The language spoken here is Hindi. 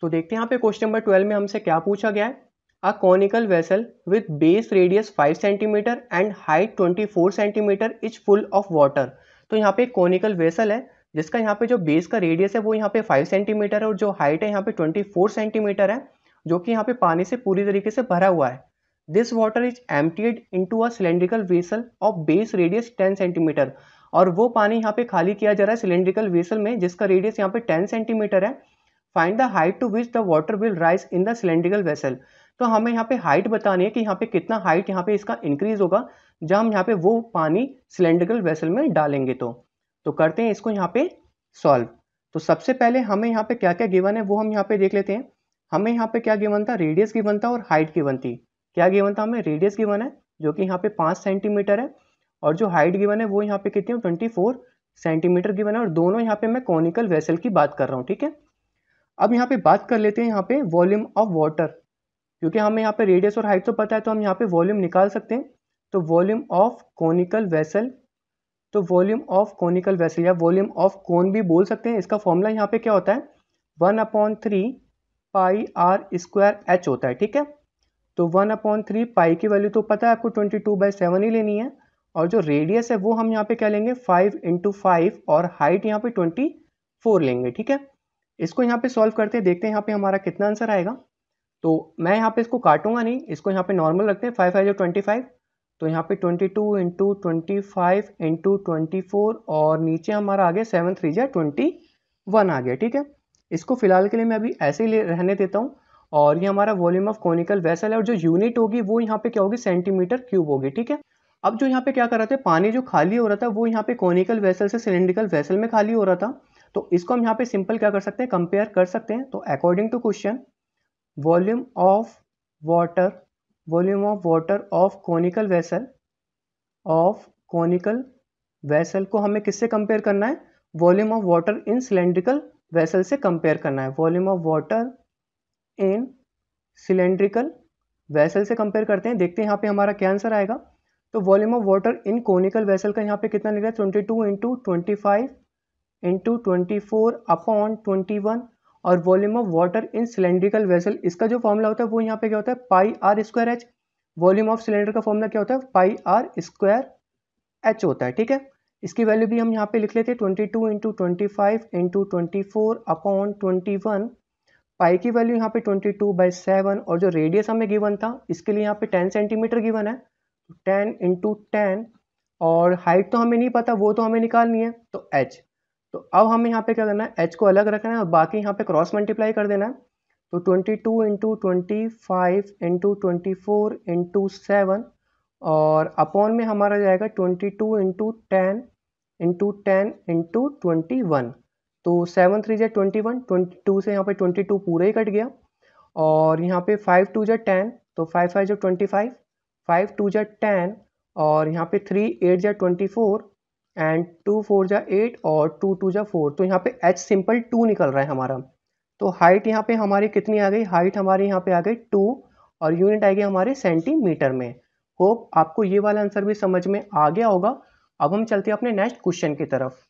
तो देखते हैं यहाँ पे क्वेश्चन नंबर ट्वेल्व में हमसे क्या पूछा गया है a conical vessel with base radius five centimetre and height twenty four centimetre is full of water तो यहाँ पे कॉनिकल वेसल है जिसका यहाँ पे जो बेस का रेडियस है वो यहाँ पे फाइव सेंटीमीटर है और जो हाइट है यहाँ पे फोर सेंटीमीटर है जो कि यहाँ पे पानी से पूरी तरीके से भरा हुआ है this water is emptied to a cylindrical vessel of base radius ten centimetre और वो पानी यहाँ पे खाली किया जा रहा है सिलेंड्रिकल वेसल में जिसका रेडियस यहाँ पे टेन सेंटीमीटर है find the height to which the water will rise in the cylindrical vessel तो हमें यहाँ पे हाइट बतानी है कि यहाँ पे कितना हाइट यहाँ पे इसका इंक्रीज होगा जब हम यहाँ पे वो पानी सिलेंड्रिकल वेसल में डालेंगे तो तो करते हैं इसको यहाँ पे सॉल्व तो सबसे पहले हमें यहाँ पे क्या क्या गिवन है वो हम यहाँ पे देख लेते हैं हमें यहाँ पे क्या गिवन था रेडियस गिवन था और हाइट गिवन थी क्या गिवन था हमें रेडियस गिवन है जो कि यहाँ पे पाँच सेंटीमीटर है और जो हाइट गिवन है वो यहाँ पे कितनी है ट्वेंटी सेंटीमीटर गिवन है और दोनों यहाँ पे मैं कॉनिकल वेसल की बात कर रहा हूँ ठीक है अब यहाँ पे बात कर लेते हैं यहाँ पे वॉल्यूम ऑफ वाटर क्योंकि हमें यहाँ पे रेडियस और हाइट तो पता है तो हम यहाँ पे वॉल्यूम निकाल सकते हैं तो वॉल्यूम ऑफ कॉनिकल वेसल तो वॉल्यूम ऑफ कॉनिकल वेसल या वॉल्यूम ऑफ कॉन भी बोल सकते हैं इसका फॉर्मूला यहाँ पे क्या होता है one upon three pi r square h होता है ठीक है तो वन अपॉन थ्री पाई की वैल्यू तो पता है आपको ट्वेंटी टू बाई सेवन ही लेनी है और जो रेडियस है वो हम यहाँ पे क्या लेंगे फाइव इंटू फाइव और हाइट यहाँ पे ट्वेंटी फोर लेंगे ठीक है इसको यहाँ पे सॉल्व करते हैं देखते हैं यहाँ पे हमारा कितना आंसर आएगा तो मैं यहाँ पे इसको काटूंगा नहीं इसको यहाँ पे नॉर्मल रखते हैं फाइव फाइव जो ट्वेंटी फाइव तो यहाँ पे twenty two into twenty five into twenty four और नीचे हमारा आ गया सेवन थ्री जो ट्वेंटी वन आ गया ठीक है इसको फिलहाल के लिए मैं अभी ऐसे ही रहने देता हूँ और ये हमारा वॉल्यूम ऑफ कॉनिकल वेसल है और जो यूनिट होगी वो यहाँ पे क्या होगी सेंटीमीटर क्यूब होगी ठीक है अब जो यहाँ पे क्या कर रहा था पानी जो खाली हो रहा था वो यहाँ पे कॉनिकल वेसल से सिलेंड्रिकल वेसल में खाली हो रहा था तो इसको हम यहाँ पे सिंपल क्या कर सकते हैं कंपेयर कर सकते हैं तो according to question volume of water volume of water of conical vessel of conical vessel को हमें किससे कंपेयर करना है volume of water in cylindrical vessel से कंपेयर करना है volume of water in cylindrical vessel से कंपेयर करते हैं देखते हैं यहाँ पे हमारा क्या आंसर आएगा तो volume of water in conical vessel का यहाँ पे कितना निकला twenty two into twenty five into twenty four upon twenty one और volume of water in cylindrical vessel इसका जो फॉर्मूला होता है वो यहाँ पे क्या होता है pi r square h volume of cylinder का फॉर्मूला क्या होता है पाई आर स्क्वायर एच होता है ठीक है इसकी वैल्यू भी हम यहाँ पे लिख लेते हैं twenty two into twenty five into twenty four upon twenty one pi की वैल्यू यहाँ पे ट्वेंटी टू बाई सेवन और जो रेडियस हमें गिवन था इसके लिए यहाँ पे टेन सेंटीमीटर गिवन है टेन इंटू टेन और हाइट तो हमें नहीं पता वो तो हमें निकालनी है तो एच तो अब हमें यहाँ पे क्या करना है एच को अलग रखना है और बाकी यहाँ पे क्रॉस मल्टीप्लाई कर देना है तो twenty two into twenty five into twenty four into seven और अपॉन में हमारा जाएगा twenty two into ten into ten into twenty one तो सेवन थ्री जै ट्वेंटी वन ट्वेंटी टू से यहाँ पे ट्वेंटी टू पूरा ही कट गया और यहाँ पे फाइव टू जै टेन तो फाइव फाइव जै ट्वेंटी फाइव फाइव टू जै टेन और यहाँ पे थ्री एट जै twenty four and two four जा एट और टू टू जा फोर तो यहाँ पे एच सिंपल टू निकल रहा है हमारा तो हाइट यहाँ पे हमारी कितनी आ गई हाइट हमारी यहाँ पे आ गई टू और यूनिट आएगी गई हमारे सेंटीमीटर में होप आपको ये वाला आंसर भी समझ में आ गया होगा अब हम चलते हैं अपने नेक्स्ट क्वेश्चन की तरफ